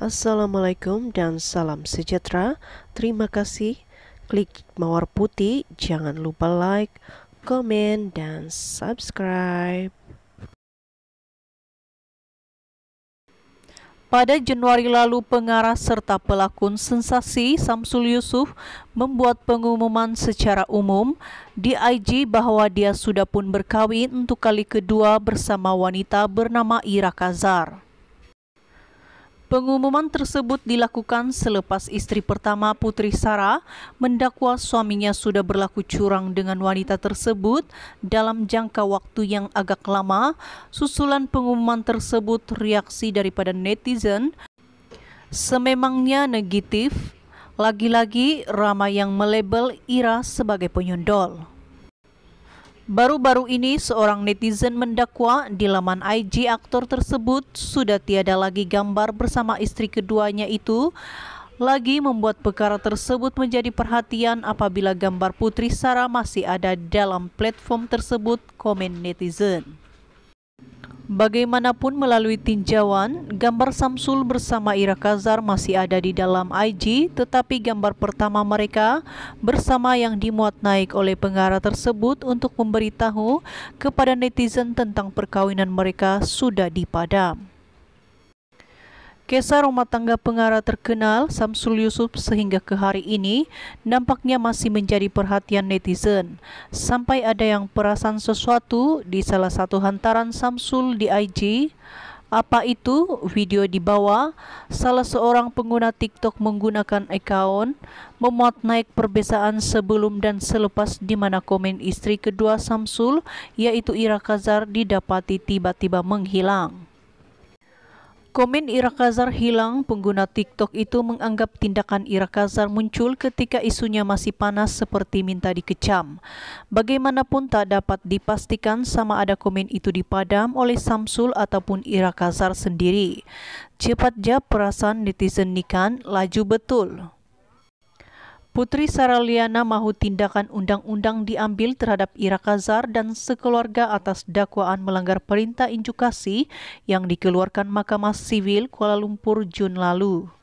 Assalamualaikum dan salam sejahtera. Terima kasih. Klik mawar putih. Jangan lupa like, komen, dan subscribe. Pada Januari lalu, pengarah serta pelakon sensasi Samsul Yusuf membuat pengumuman secara umum di IG bahwa dia sudah pun berkawin untuk kali kedua bersama wanita bernama Ira Kazar. Pengumuman tersebut dilakukan selepas istri pertama Putri Sarah mendakwa suaminya sudah berlaku curang dengan wanita tersebut dalam jangka waktu yang agak lama. Susulan pengumuman tersebut reaksi daripada netizen sememangnya negatif. Lagi-lagi ramai yang melebel Ira sebagai penyondol. Baru-baru ini seorang netizen mendakwa di laman IG aktor tersebut sudah tiada lagi gambar bersama istri keduanya itu lagi membuat perkara tersebut menjadi perhatian apabila gambar Putri Sarah masih ada dalam platform tersebut komen netizen. Bagaimanapun melalui tinjauan, gambar Samsul bersama Ira Kazar masih ada di dalam IG, tetapi gambar pertama mereka bersama yang dimuat naik oleh pengarah tersebut untuk memberitahu kepada netizen tentang perkawinan mereka sudah dipadam. Kisah rumah tangga pengarah terkenal Samsul Yusuf sehingga ke hari ini nampaknya masih menjadi perhatian netizen. Sampai ada yang perasan sesuatu di salah satu hantaran Samsul di IG. Apa itu? Video di bawah, salah seorang pengguna TikTok menggunakan account memuat naik perbezaan sebelum dan selepas di mana komen istri kedua Samsul yaitu Ira Kazar didapati tiba-tiba menghilang. Komen Irakazar hilang, pengguna TikTok itu menganggap tindakan Irakazar muncul ketika isunya masih panas seperti minta dikecam. Bagaimanapun tak dapat dipastikan sama ada komen itu dipadam oleh Samsul ataupun Irakazar sendiri. Cepat jawab perasaan netizen Nikan laju betul. Putri Saraliana mahu tindakan undang-undang diambil terhadap Ira Kazar dan sekeluarga atas dakwaan melanggar perintah injukasi yang dikeluarkan Mahkamah Sivil Kuala Lumpur Jun lalu.